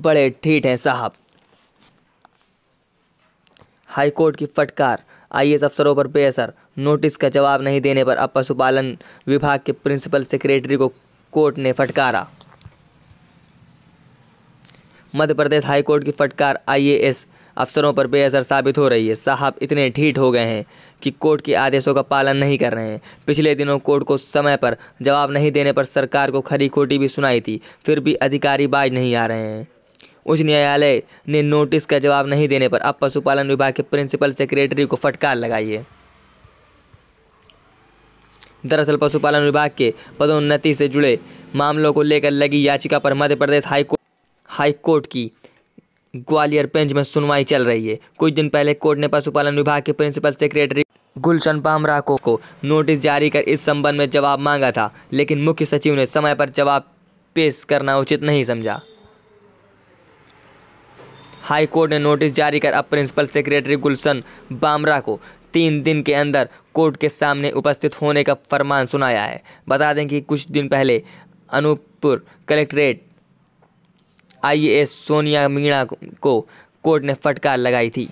बड़े ठीठ हैं साहब हाईकोर्ट की फटकार एस अफसरों पर बेअसर नोटिस का जवाब नहीं देने पर अब पशुपालन विभाग के प्रिंसिपल सेक्रेटरी को कोर्ट ने फटकारा मध्य प्रदेश हाईकोर्ट की फटकार आईएएस अफसरों पर बेअसर साबित हो रही है साहब इतने ढीठ हो गए हैं कि कोर्ट के आदेशों का पालन नहीं कर रहे हैं पिछले दिनों कोर्ट को समय पर जवाब नहीं देने पर सरकार को खरी खोटी भी सुनाई थी फिर भी अधिकारी बाज नहीं आ रहे हैं उच्च न्यायालय ने नोटिस का जवाब नहीं देने पर अब पशुपालन विभाग के प्रिंसिपल सेक्रेटरी को फटकार लगाई है दरअसल पशुपालन विभाग के पदोन्नति से जुड़े मामलों को लेकर लगी याचिका पर मध्य प्रदेश हाईकोर्ट हाईकोर्ट की ग्वालियर बेंच में सुनवाई चल रही है कुछ दिन पहले कोर्ट ने पशुपालन विभाग के प्रिंसिपल सेक्रेटरी गुलशन पामरा को, को नोटिस जारी कर इस संबंध में जवाब मांगा था लेकिन मुख्य सचिव ने समय पर जवाब पेश करना उचित नहीं समझा हाई कोर्ट ने नोटिस जारी कर अब प्रिंसिपल सेक्रेटरी गुलशन बामरा को तीन दिन के अंदर कोर्ट के सामने उपस्थित होने का फरमान सुनाया है बता दें कि कुछ दिन पहले अनूपपुर कलेक्ट्रेट आईएएस सोनिया मीणा को कोर्ट ने फटकार लगाई थी